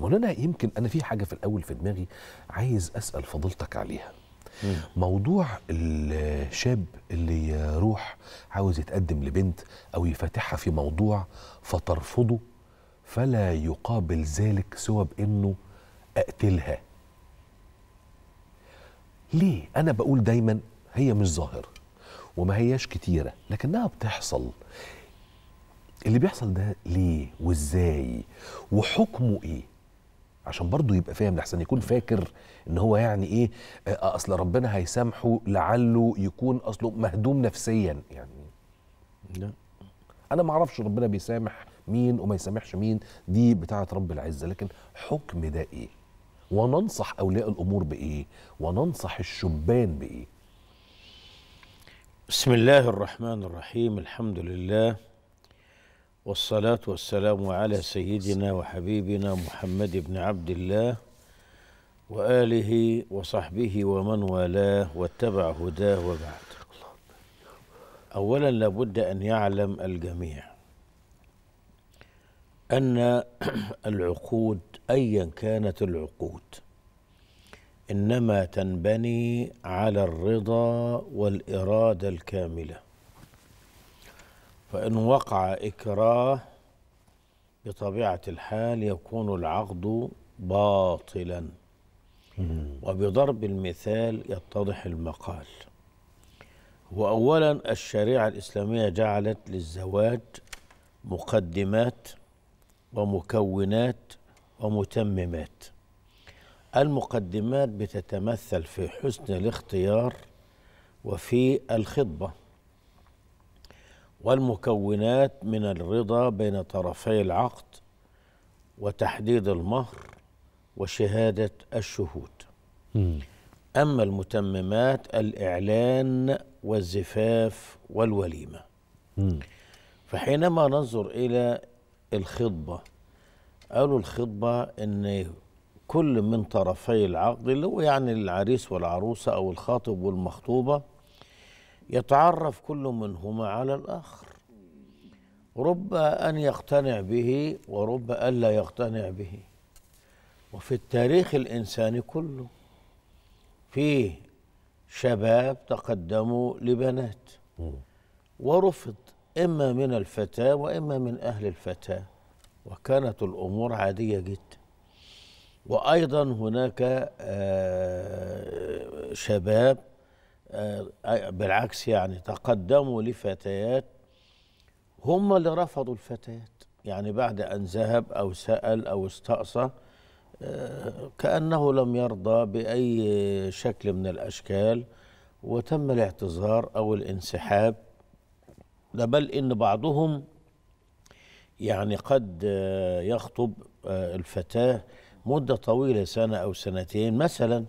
مولانا يمكن انا في حاجه في الاول في دماغي عايز اسال فضيلتك عليها موضوع الشاب اللي يروح عاوز يتقدم لبنت او يفاتحها في موضوع فترفضه فلا يقابل ذلك سوى بانه اقتلها ليه انا بقول دايما هي مش ظاهره وما هياش كتيره لكنها بتحصل اللي بيحصل ده ليه وازاي وحكمه ايه عشان برضه يبقى فاهم لحسن يكون فاكر ان هو يعني ايه آه، اصل ربنا هيسامحه لعله يكون اصله مهدوم نفسيا يعني لا انا ما اعرفش ربنا بيسامح مين وما يسامحش مين دي بتاعه رب العزه لكن حكم ده ايه وننصح اولياء الامور بايه وننصح الشبان بايه بسم الله الرحمن الرحيم الحمد لله والصلاة والسلام على سيدنا وحبيبنا محمد بن عبد الله وآله وصحبه ومن والاه واتبع هداه وبعد أولا لابد أن يعلم الجميع أن العقود أيا كانت العقود إنما تنبني على الرضا والإرادة الكاملة فإن وقع إكراه بطبيعة الحال يكون العقد باطلا وبضرب المثال يتضح المقال وأولا الشريعة الإسلامية جعلت للزواج مقدمات ومكونات ومتممات المقدمات بتتمثل في حسن الاختيار وفي الخطبه والمكونات من الرضا بين طرفي العقد وتحديد المهر وشهاده الشهود اما المتممات الاعلان والزفاف والوليمه فحينما ننظر الى الخطبه قالوا الخطبه ان كل من طرفي العقد اللي هو يعني العريس والعروسه او الخاطب والمخطوبه يتعرف كل منهما على الآخر رب أن يقتنع به ورب لا يقتنع به وفي التاريخ الإنساني كله فيه شباب تقدموا لبنات ورفض إما من الفتاة وإما من أهل الفتاة وكانت الأمور عادية جدا وأيضا هناك آه، شباب آه، آه، بالعكس يعني تقدموا لفتيات هم اللي رفضوا الفتيات يعني بعد أن ذهب أو سأل أو استأصى آه، كأنه لم يرضى بأي شكل من الأشكال وتم الاعتذار أو الانسحاب ده بل إن بعضهم يعني قد يخطب الفتاة مدة طويلة سنة أو سنتين مثلاً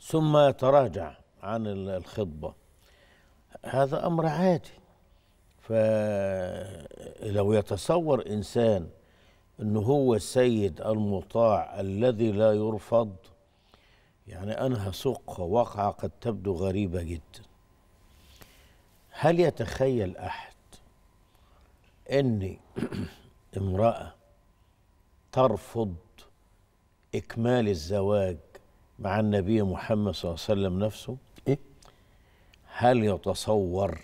ثم يتراجع عن الخطبة هذا أمر عادي فلو يتصور إنسان أنه هو السيد المطاع الذي لا يرفض يعني أنا هسوق وقعة قد تبدو غريبة جدا هل يتخيل أحد أن امرأة ترفض إكمال الزواج مع النبي محمد صلى الله عليه وسلم نفسه إيه؟ هل يتصور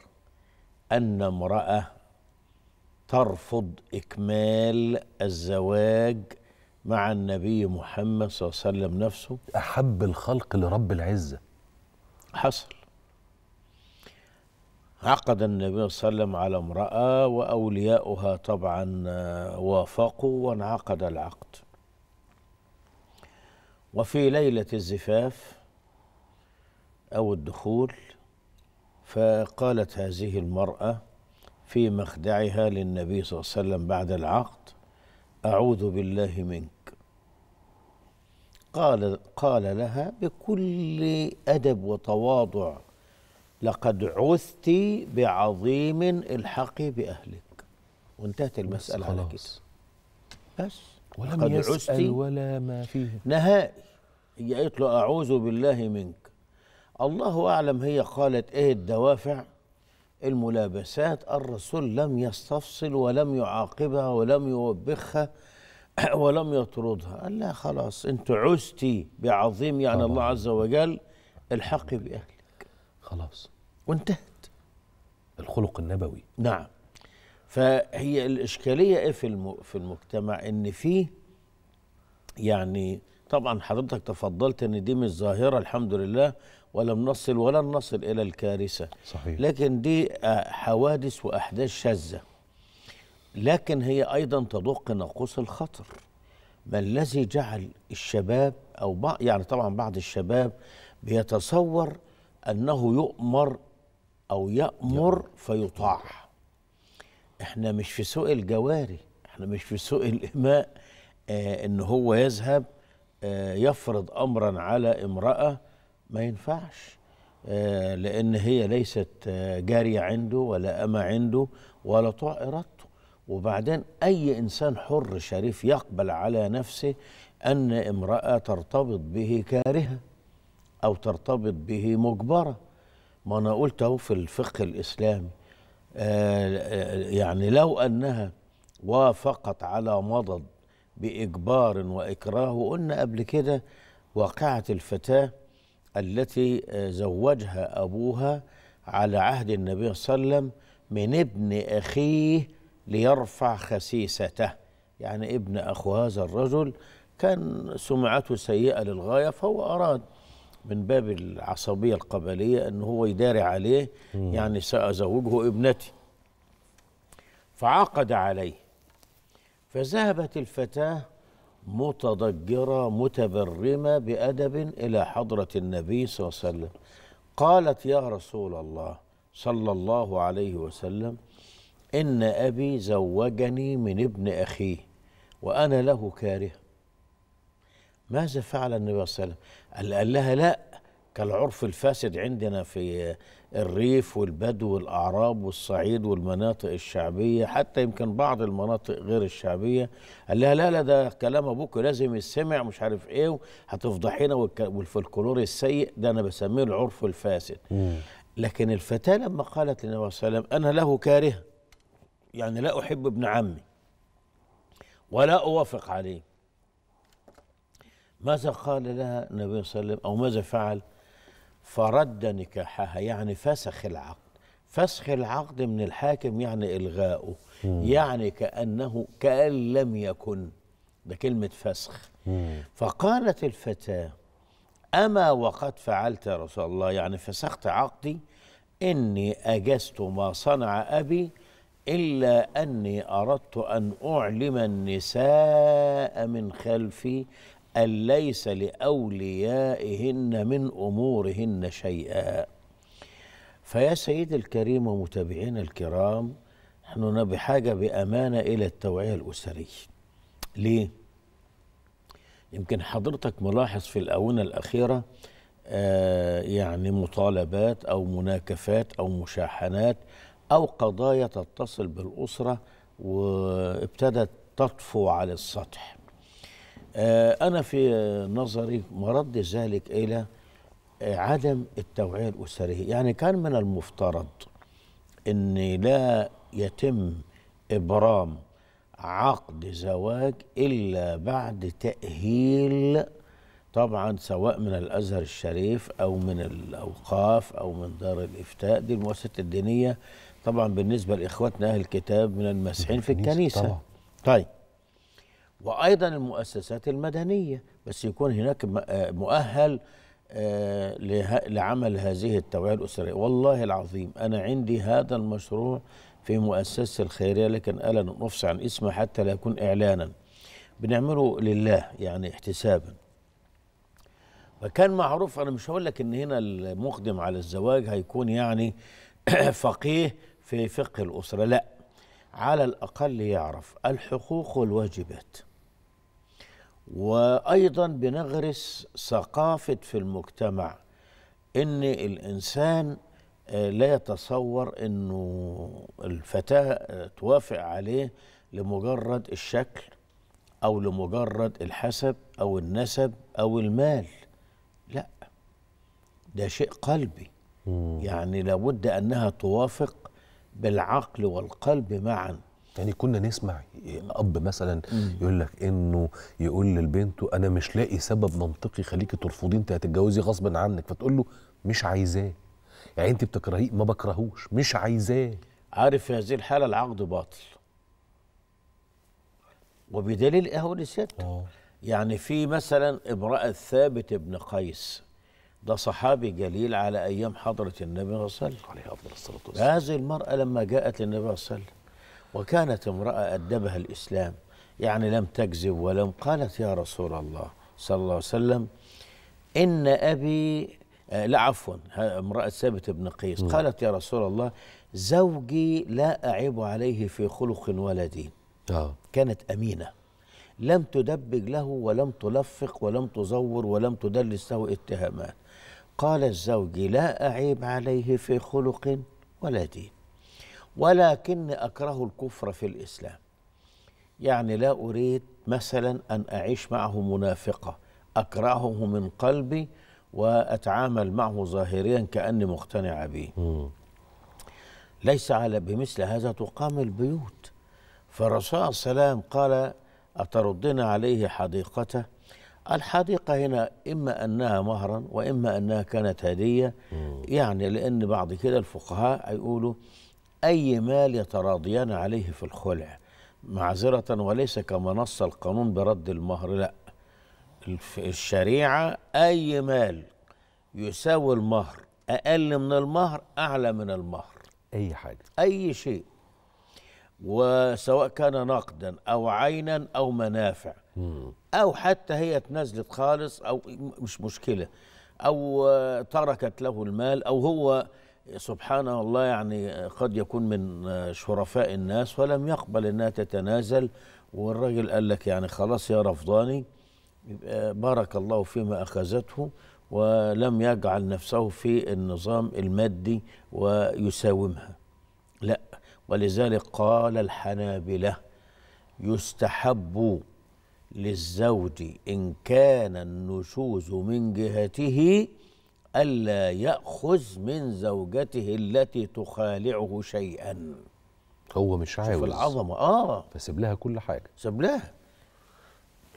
أن امرأة ترفض إكمال الزواج مع النبي محمد صلى الله عليه وسلم نفسه أحب الخلق لرب العزة حصل عقد النبي صلى الله عليه وسلم على امرأة وأولياؤها طبعا آه، وافقوا وانعقد العقد وفي ليلة الزفاف أو الدخول فقالت هذه المرأة في مخدعها للنبي صلى الله عليه وسلم بعد العقد أعوذ بالله منك قال قال لها بكل أدب وتواضع لقد عثت بعظيم الحقي بأهلك وانتهت المسألة على كده بس ولم يسأل ولا ما فيه نهائي هي قالت له أعوذ بالله منك الله أعلم هي قالت إيه الدوافع الملابسات الرسول لم يستفصل ولم يعاقبها ولم يوبخها ولم يطردها قال لها خلاص انت عزتي بعظيم يعني طبعا. الله عز وجل الحق بأهلك خلاص وانتهت الخلق النبوي نعم فهي الإشكالية إيه في, في المجتمع إن في يعني طبعا حضرتك تفضلت ان دي مش ظاهره الحمد لله ولم نصل ولن نصل الى الكارثه صحيح. لكن دي آه، حوادث واحداث شاذه لكن هي ايضا تدق ناقوس الخطر ما الذي جعل الشباب او بعض يعني طبعا بعض الشباب بيتصور انه يؤمر او يامر فيطاع احنا مش في سوق الجواري احنا مش في سوق الإماء آه ان هو يذهب آه يفرض أمرا على امرأة ما ينفعش آه لأن هي ليست آه، جارية عنده ولا أما عنده ولا طوع إرادته وبعدين أي إنسان حر شريف يقبل على نفسه أن امرأة ترتبط به كارهة أو ترتبط به مجبرة ما أنا قلت أهو في الفقه الإسلامي آه، آه، يعني لو أنها وافقت على مضض بإجبار وإكراه وقلنا قبل كده واقعة الفتاة التي زوجها أبوها على عهد النبي صلى الله عليه وسلم من ابن أخيه ليرفع خسيسته يعني ابن أخو هذا الرجل كان سمعته سيئة للغاية فهو أراد من باب العصبية القبلية أن هو يداري عليه مم. يعني سأزوجه ابنتي فعقد عليه فذهبت الفتاة متضجرة متبرمة بأدب إلى حضرة النبي صلى الله عليه وسلم قالت يا رسول الله صلى الله عليه وسلم إن أبي زوجني من ابن أخيه وأنا له كاره ماذا فعل النبي صلى الله عليه وسلم قال لها لا كالعرف الفاسد عندنا في الريف والبدو والأعراب والصعيد والمناطق الشعبية حتى يمكن بعض المناطق غير الشعبية قال لها لا لا ده كلام أبوك لازم يسمع مش عارف إيه هتفضحينا والفلكلور السيء ده أنا بسميه العرف الفاسد لكن الفتاة لما قالت للنبي صلى الله عليه وسلم أنا له كارهه يعني لا أحب ابن عمي ولا أوافق عليه ماذا قال لها النبي صلى الله عليه وسلم أو ماذا فعل فرد نكاحها يعني فسخ العقد فسخ العقد من الحاكم يعني إلغاؤه مم. يعني كأنه كأن لم يكن ده كلمة فسخ مم. فقالت الفتاة أما وقد فعلت يا رسول الله يعني فسخت عقدي إني أجزت ما صنع أبي إلا أني أردت أن أعلم النساء من خلفي أن ليس لأوليائهن من أمورهن شيئا فيا سيدي الكريم ومتابعينا الكرام نحن بحاجة بأمانة إلى التوعية الأسرية ليه؟ يمكن حضرتك ملاحظ في الآونة الأخيرة آه يعني مطالبات أو مناكفات أو مشاحنات أو قضايا تتصل بالأسرة وابتدت تطفو على السطح آه، أنا في نظري مرد ذلك إلى آه، عدم التوعية الأسرية يعني كان من المفترض أن لا يتم إبرام عقد زواج إلا بعد تأهيل طبعا سواء من الازهر الشريف او من الاوقاف او من دار الافتاء دي المؤسسه الدينيه طبعا بالنسبه لاخواتنا اهل الكتاب من المسيحيين في الكنيسه طبعا. طيب وايضا المؤسسات المدنيه بس يكون هناك آه، مؤهل آه، لعمل هذه التوعيه الاسريه والله العظيم انا عندي هذا المشروع في مؤسسه الخيريه لكن الا افصح عن اسمه حتى لا يكون اعلانا بنعمله لله يعني احتسابا فكان معروف انا مش هقول لك ان هنا المقدم على الزواج هيكون يعني فقيه في فقه الاسره لا على الاقل يعرف الحقوق والواجبات وايضا بنغرس ثقافه في المجتمع ان الانسان آه، لا يتصور انه الفتاه آه، توافق عليه لمجرد الشكل او لمجرد الحسب او النسب او المال لا ده شيء قلبي يعني لابد انها توافق بالعقل والقلب معا يعني كنا نسمع اب مثلا يقول لك انه يقول لبنته انا مش لاقي سبب منطقي يخليكي ترفضي انت هتتجوزي غصب عنك فتقول له مش عايزاه يعني انت بتكرهيه ما بكرهوش مش عايزاه عارف في هذه الحاله العقد باطل وبدليل اهو إيه لسيادته يعني في مثلا امراه ثابت بن قيس ده صحابي جليل على ايام حضره النبي صلى الله عليه وسلم عليه افضل الصلاه والسلام هذه المراه لما جاءت للنبي صلى الله عليه وسلم وكانت امرأة أدبها الإسلام يعني لم تكذب ولم قالت يا رسول الله صلى الله عليه وسلم إن أبي آه، لا عفوا امرأة ثابت بن قيس قالت يا رسول الله زوجي لا أعيب عليه في خلق ولا دين آه. كانت أمينة لم تدبج له ولم تلفق ولم تزور ولم تدلس له اتهامات قال الزوج لا أعيب عليه في خلق ولا دين ولكني أكره الكفر في الإسلام يعني لا أريد مثلا أن أعيش معه منافقة أكرهه من قلبي وأتعامل معه ظاهريا كأني مقتنع به ليس على بمثل هذا تقام البيوت فالرسول عليه السلام قال اتردنا عليه حديقته الحديقة هنا إما أنها مهرا وإما أنها كانت هدية يعني لأن بعد كده الفقهاء يقولوا أي مال يتراضيان عليه في الخلع معذرة وليس كما نص القانون برد المهر لا الشريعة أي مال يساوي المهر أقل من المهر أعلى من المهر أي حاجة أي شيء وسواء كان نقدا أو عينا أو منافع مم. أو حتى هي تنزلت خالص أو مش مشكلة أو تركت له المال أو هو سبحان الله يعني قد يكون من شرفاء الناس ولم يقبل انها تتنازل والراجل قال لك يعني خلاص يا رفضاني بارك الله فيما اخذته ولم يجعل نفسه في النظام المادي ويساومها لا ولذلك قال الحنابله يستحب للزوج ان كان النشوز من جهته ألا يأخذ من زوجته التي تخالعه شيئا هو مش عاوز في العظمة آه فسيب لها كل حاجة سيب لها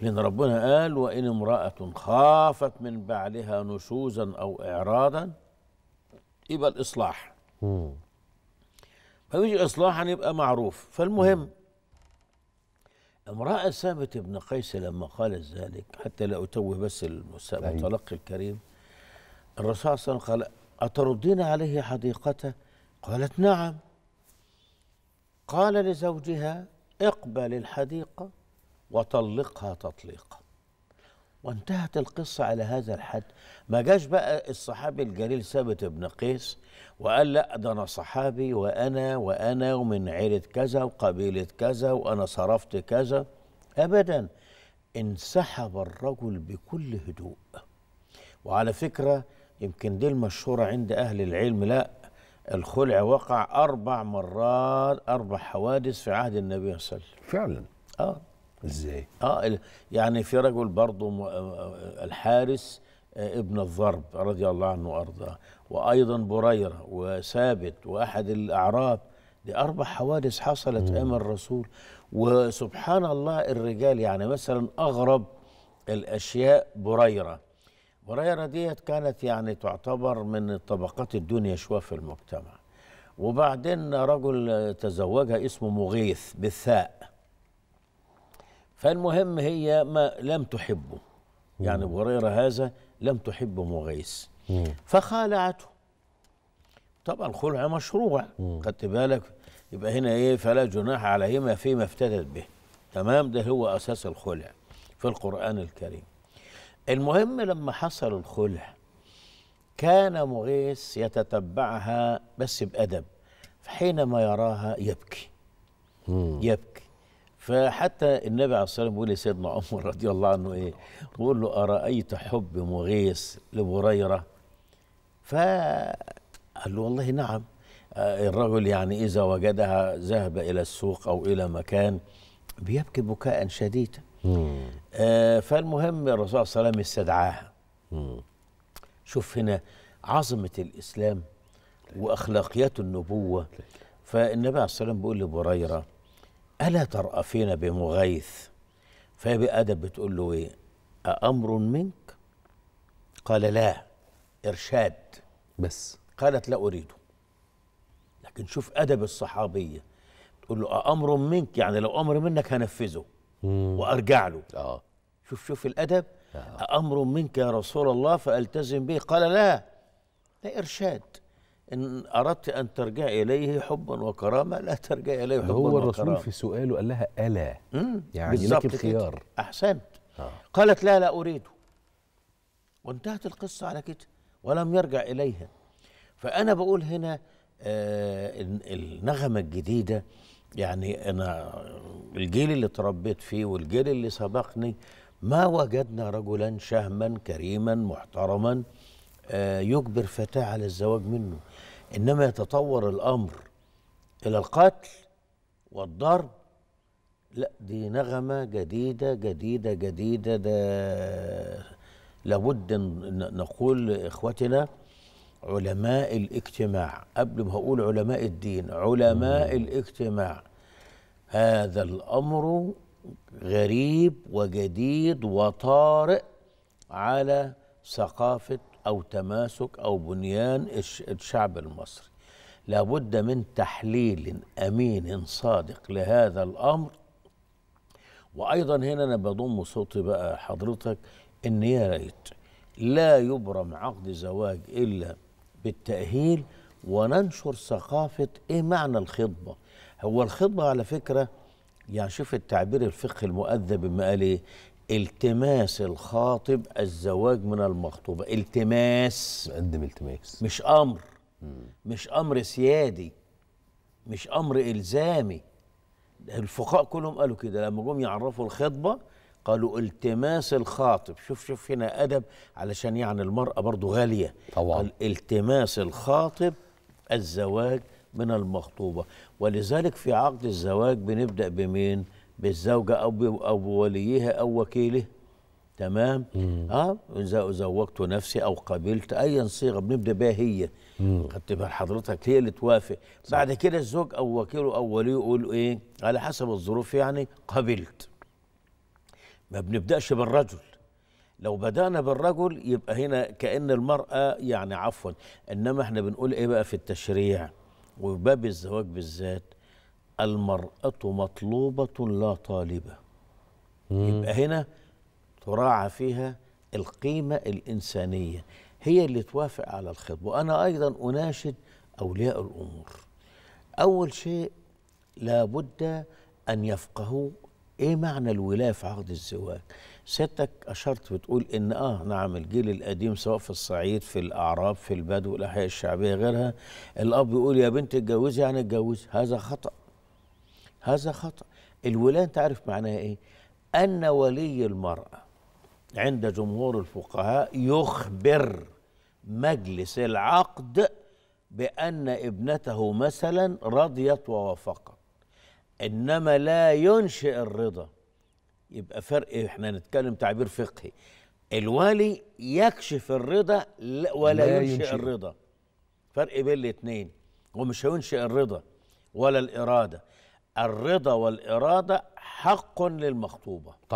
لأن ربنا قال وإن امرأة خافت من بعلها نشوزا أو إعراضا يبقى الإصلاح مم. فبيجي إصلاحا يبقى معروف فالمهم مم. امرأة ثابت بن قيس لما قالت ذلك حتى لا أتوه بس المتلقي الكريم الرسول صلى الله عليه وسلم قال أتردين عليه حديقته قالت نعم قال لزوجها اقبل الحديقة وطلقها تطليقا وانتهت القصة على هذا الحد ما جاش بقى الصحابي الجليل ثابت بن قيس وقال لا ده أنا صحابي وأنا وأنا ومن عيلة كذا وقبيلة كذا وأنا صرفت كذا أبدا انسحب الرجل بكل هدوء وعلى فكرة يمكن دي المشهورة عند أهل العلم لا الخلع وقع أربع مرات أربع حوادث في عهد النبي صلى الله عليه وسلم فعلا آه إزاي؟ آه يعني في رجل برضه آه، آه، الحارس آه، ابن الضرب رضي الله عنه وأرضاه وأيضا بريرة وثابت وأحد الأعراب دي أربع حوادث حصلت أمام الرسول وسبحان الله الرجال يعني مثلا أغرب الأشياء بريرة هريره ديت كانت يعني تعتبر من الطبقات الدنيا شوية في المجتمع وبعدين رجل تزوجها اسمه مغيث بالثاء فالمهم هي ما لم تحبه يعني بريرة هذا لم تحب مغيث فخالعته طبعا الخلع مشروع خدت بالك يبقى هنا ايه فلا جناح عليهما فيما افتدت به تمام ده هو اساس الخلع في القران الكريم المهم لما حصل الخلع كان مغيث يتتبعها بس بأدب فحينما يراها يبكي مم. يبكي فحتى النبي عليه الصلاه والسلام بيقول لسيدنا عمر رضي الله عنه ايه بيقول له ارايت حب مغيث لبريره فقال له والله نعم آه، الرجل يعني اذا وجدها ذهب الى السوق او الى مكان بيبكي بكاء شديدا آه فالمهم الرسول صلى الله عليه وسلم استدعاها شوف هنا عظمة الإسلام وأخلاقيات النبوة فالنبي عليه الصلاة والسلام بيقول لبريرة ألا ترأفين بمغيث فهي بأدب بتقول له إيه أأمر منك قال لا إرشاد بس قالت لا أريده لكن شوف أدب الصحابية تقول له آه، امر منك يعني لو امر منك هنفذه وارجع له آه. شوف شوف الادب آه. امر منك يا رسول الله فالتزم به قال لا ده ارشاد ان اردت ان ترجع اليه حبا وكرامه لا ترجع اليه حبا هو الرسول وكرامة. في سؤاله قال لها الا مم. يعني لك الخيار احسنت آه. قالت لا لا اريده وانتهت القصه على كده ولم يرجع اليها فانا بقول هنا آه النغمه الجديده يعني أنا الجيل اللي تربيت فيه والجيل اللي سبقني ما وجدنا رجلا شهما كريما محترما آه، يجبر فتاة على الزواج منه إنما يتطور الأمر إلى القتل والضرب لا دي نغمة جديدة جديدة جديدة ده لابد نقول إخوتنا علماء الاجتماع قبل ما أقول علماء الدين علماء الاجتماع هذا الامر غريب وجديد وطارئ على ثقافه او تماسك او بنيان الشعب المصري لابد من تحليل امين صادق لهذا الامر وايضا هنا انا بضم صوتي بقى حضرتك ان يا ريت لا يبرم عقد زواج الا بالتاهيل وننشر ثقافه ايه معنى الخطبه هو الخطبة على فكرة يعني شوف التعبير الفقهي المؤدب ما قال ايه التماس الخاطب الزواج من المخطوبة التماس مقدم التماس مش أمر مم. مش أمر سيادي مش أمر إلزامي الفقهاء كلهم قالوا كده لما جم يعرفوا الخطبة قالوا التماس الخاطب شوف شوف هنا أدب علشان يعني المرأة برضو غالية طبعا التماس الخاطب الزواج من المخطوبة ولذلك في عقد الزواج بنبدأ بمين بالزوجة أو أو وليها أو وكيله تمام مم. اه زوجت نفسي او قبلت اي صيغه بنبدا بها هي تبقى حضرتك هي اللي توافق صح. بعد كده الزوج او وكيله او وليه يقول ايه على حسب الظروف يعني قبلت ما بنبداش بالرجل لو بدانا بالرجل يبقى هنا كان المراه يعني عفوا انما احنا بنقول ايه بقى في التشريع وباب الزواج بالذات المرأة مطلوبة لا طالبة مم. يبقى هنا تراعى فيها القيمة الإنسانية هي اللي توافق على الخطبة وأنا أيضا أناشد أولياء الأمور أول شيء لابد أن يفقهوا إيه معنى الولاية في عقد الزواج سيادتك أشرت بتقول إن آه نعم الجيل القديم سواء في الصعيد في الأعراب في البدو الأحياء الشعبية غيرها الأب يقول يا بنت اتجوزي يعني اتجوزي هذا خطأ هذا خطأ الولاية أنت عارف معناها إيه أن ولي المرأة عند جمهور الفقهاء يخبر مجلس العقد بأن ابنته مثلا رضيت ووافقت إنما لا ينشئ الرضا يبقى فرق احنا نتكلم تعبير فقهي الوالي يكشف الرضا ولا ينشئ, الرضا فرق بين الاثنين هو مش هينشئ الرضا ولا الاراده الرضا والاراده حق للمخطوبه طيب